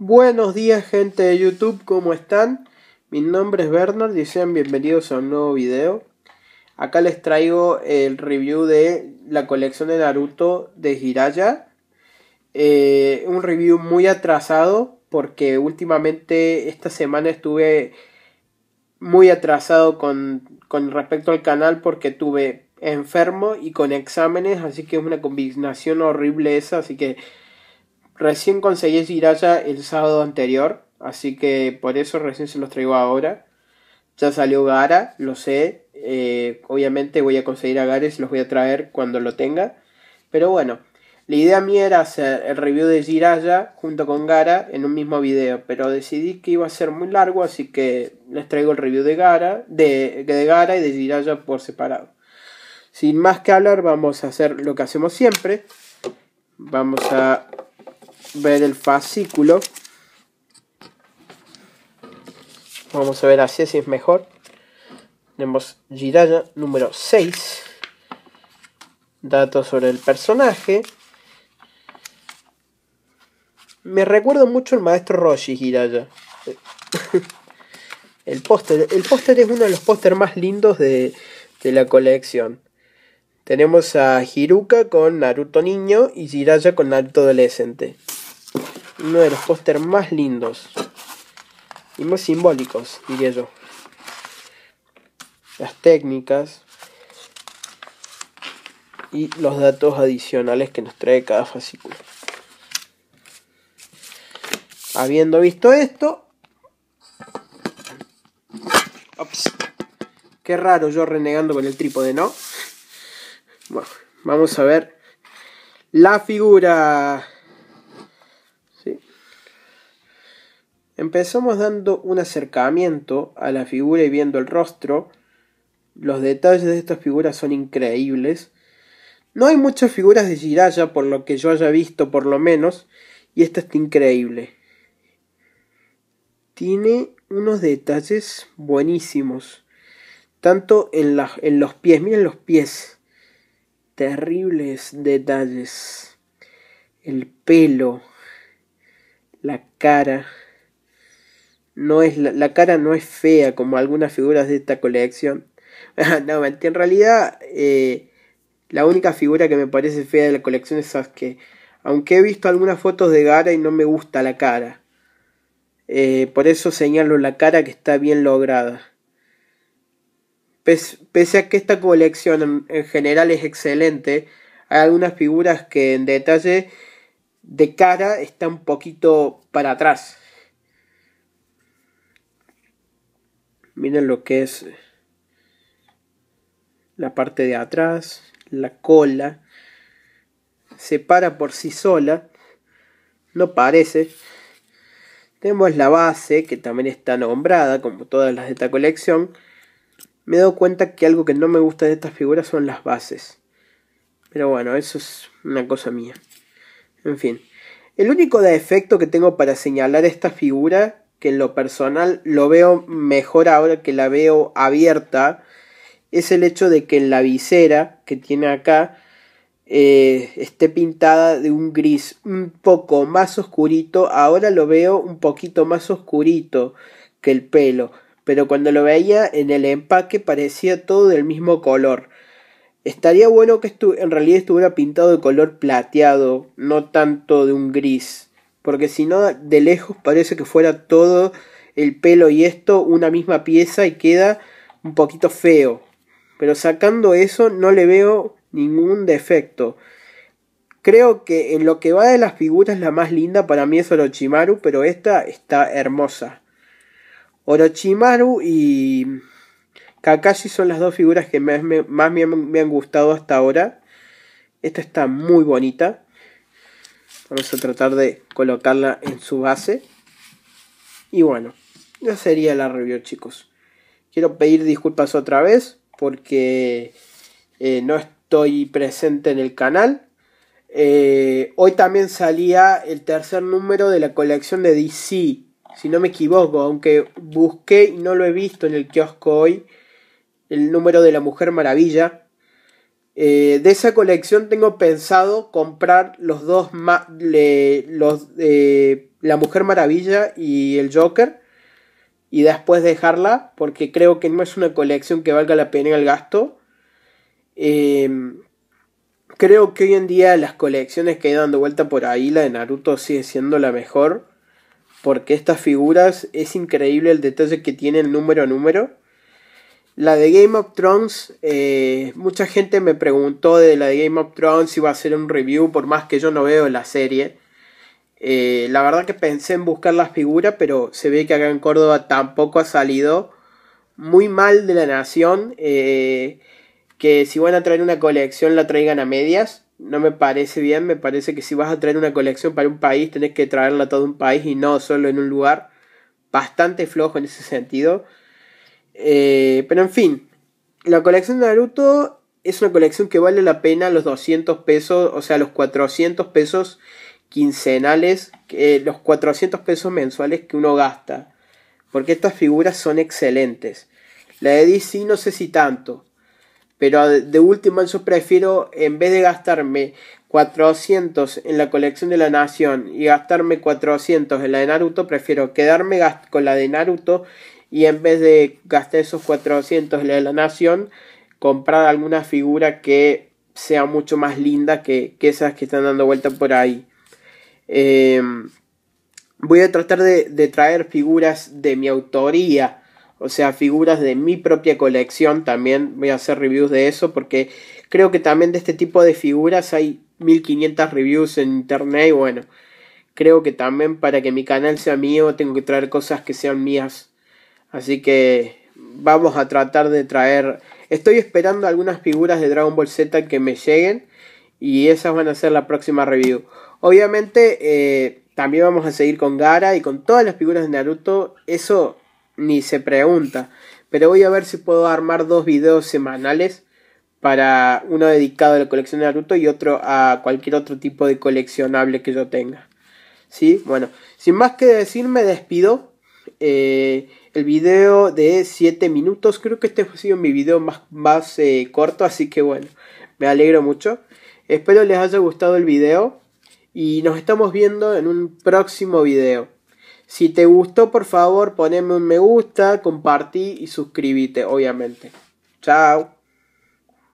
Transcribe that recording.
Buenos días gente de YouTube, ¿cómo están? Mi nombre es Bernard y sean bienvenidos a un nuevo video. Acá les traigo el review de la colección de Naruto de Hiraya. Eh, un review muy atrasado porque últimamente esta semana estuve muy atrasado con, con respecto al canal porque tuve enfermo y con exámenes, así que es una combinación horrible esa, así que Recién conseguí Jiraya el sábado anterior, así que por eso recién se los traigo ahora. Ya salió Gara, lo sé. Eh, obviamente voy a conseguir a Gares y los voy a traer cuando lo tenga. Pero bueno, la idea mía era hacer el review de Jiraya junto con Gara en un mismo video, pero decidí que iba a ser muy largo, así que les traigo el review de Gara, de, de Gara y de Jiraya por separado. Sin más que hablar, vamos a hacer lo que hacemos siempre. Vamos a ver el fascículo. Vamos a ver así si es mejor. Tenemos Jiraya número 6. Datos sobre el personaje. Me recuerda mucho el maestro Roshi Jiraya. el póster. El póster es uno de los póster más lindos de, de la colección. Tenemos a Hiruka con Naruto niño y Jiraya con Naruto adolescente uno de los pósters más lindos y más simbólicos, diría yo. Las técnicas y los datos adicionales que nos trae cada fascículo. Habiendo visto esto, que Qué raro yo renegando con el trípode, ¿no? Bueno, vamos a ver la figura. Empezamos dando un acercamiento a la figura y viendo el rostro. Los detalles de estas figuras son increíbles. No hay muchas figuras de Jiraya, por lo que yo haya visto por lo menos, y esta está increíble. Tiene unos detalles buenísimos, tanto en, en los pies, miren los pies, terribles detalles, el pelo, la cara no es la, cara no es fea como algunas figuras de esta colección. no, en realidad eh, la única figura que me parece fea de la colección es Sasuke. Aunque he visto algunas fotos de Gara y no me gusta la cara. Eh, por eso señalo la cara que está bien lograda. Pese, a que esta colección en, en general es excelente, hay algunas figuras que en detalle de cara está un poquito para atrás. Miren lo que es la parte de atrás, la cola. Se para por sí sola. No parece. Tenemos la base que también está nombrada como todas las de esta colección. Me he dado cuenta que algo que no me gusta de estas figuras son las bases. Pero bueno, eso es una cosa mía. En fin. El único defecto que tengo para señalar esta figura que en lo personal lo veo mejor ahora que la veo abierta, es el hecho de que en la visera que tiene acá eh, esté pintada de un gris un poco más oscurito, ahora lo veo un poquito más oscurito que el pelo, pero cuando lo veía en el empaque parecía todo del mismo color. Estaría bueno que en realidad estuviera pintado de color plateado, no tanto de un gris porque si no, de lejos parece que fuera todo el pelo y esto una misma pieza y queda un poquito feo. Pero sacando eso, no le veo ningún defecto. Creo que en lo que va de las figuras la más linda para mí es Orochimaru, pero esta está hermosa. Orochimaru y Kakashi son las dos figuras que más me, han gustado hasta ahora. Esta está muy bonita. Vamos a tratar de colocarla en su base. Y bueno, ya sería la review chicos. Quiero pedir disculpas otra vez porque eh, no estoy presente en el canal. Eh, hoy también salía el tercer número de la colección de DC, si no me equivoco, aunque busqué y no lo he visto en el kiosco hoy, el número de la Mujer Maravilla, eh, de esa colección tengo pensado comprar los dos, eh, La Mujer Maravilla y el Joker, y después dejarla, porque creo que no es una colección que valga la pena el gasto. Em, creo que hoy en día las colecciones que hay dando vuelta por ahí, la de Naruto sigue siendo la mejor, porque estas figuras es increíble el detalle que tienen número a número. La de Game of Thrones, eh, mucha gente me preguntó de la de Game of Thrones si iba a hacer un review, por más que yo no veo la serie. Eh, la verdad que pensé en buscar las figuras, pero se ve que acá en Córdoba tampoco ha salido muy mal de la nación. Eh, que si van a traer una colección la traigan a medias. No me parece bien, me parece que si vas a traer una colección para un país, tenés que traerla a todo un país y no solo en un lugar. Bastante flojo en ese sentido. Eh, pero en fin, la colección de Naruto es una colección que vale la pena los 200 pesos, o sea, los 400 pesos quincenales, eh, los 400 pesos mensuales que uno gasta. Porque estas figuras son excelentes. La de DC no sé si tanto. Pero de última yo prefiero, en vez de gastarme 400 en la colección de la Nación y gastarme 400 en la de Naruto, prefiero quedarme con la de Naruto y en vez de gastar esos 400 la de la nación, comprar alguna figura que sea mucho más linda que, esas que están dando vuelta por ahí. Em, voy a tratar de, de, traer figuras de mi autoría, o sea, figuras de mi propia colección. También voy a hacer reviews de eso porque creo que también de este tipo de figuras hay 1500 reviews en internet y bueno, creo que también para que mi canal sea mío tengo que traer cosas que sean mías Así que vamos a tratar de traer... Estoy esperando algunas figuras de Dragon Ball Z que me lleguen y esas van a ser la próxima review. Obviamente eh, también vamos a seguir con Gara y con todas las figuras de Naruto, eso ni se pregunta. Pero voy a ver si puedo armar dos videos semanales para uno dedicado a la colección de Naruto y otro a cualquier otro tipo de coleccionable que yo tenga. ¿Sí? Bueno, sin más que decir me despido. Eh, el video de 7 minutos. Creo que este ha sido mi video más, más eh, corto, así que bueno, me alegro mucho. Espero les haya gustado el video y nos estamos viendo en un próximo video. Si te gustó, por favor, poneme un me gusta, compartí y suscríbete, obviamente. Chao.